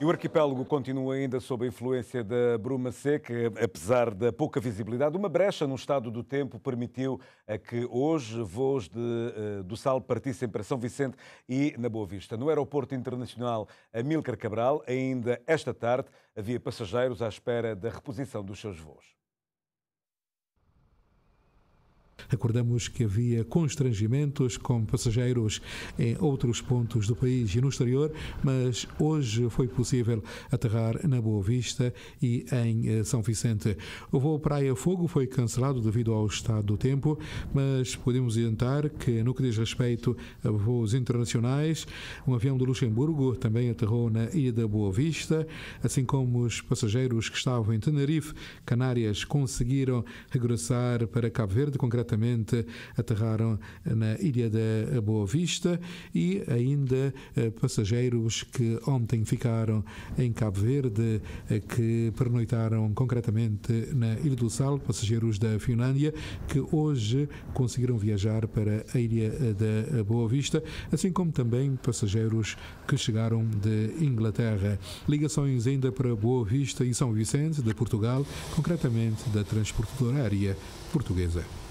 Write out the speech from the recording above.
E o arquipélago continua ainda sob a influência da bruma seca, apesar da pouca visibilidade. Uma brecha no estado do tempo permitiu a que hoje voos de, eh, do Sal partissem para São Vicente e na Boa Vista. No aeroporto internacional Amílcar Cabral, ainda esta tarde, havia passageiros à espera da reposição dos seus voos. Acordamos que havia constrangimentos com passageiros em outros pontos do país e no exterior, mas hoje foi possível aterrar na Boa Vista e em eh, São Vicente. O voo Praia Fogo foi cancelado devido ao estado do tempo, mas podemos adiantar que, no que diz respeito a voos internacionais, um avião do Luxemburgo também aterrou na Ilha da Boa Vista, assim como os passageiros que estavam em Tenerife, Canárias, conseguiram regressar para Cabo Verde, concretamente aterraram na ilha da Boa Vista e ainda eh, passageiros que ontem ficaram em Cabo Verde, eh, que pernoitaram concretamente na Ilha do Sal, passageiros da Finlândia, que hoje conseguiram viajar para a ilha eh, da Boa Vista, assim como também passageiros que chegaram de Inglaterra. Ligações ainda para Boa Vista e São Vicente, de Portugal, concretamente da transportadora aérea portuguesa.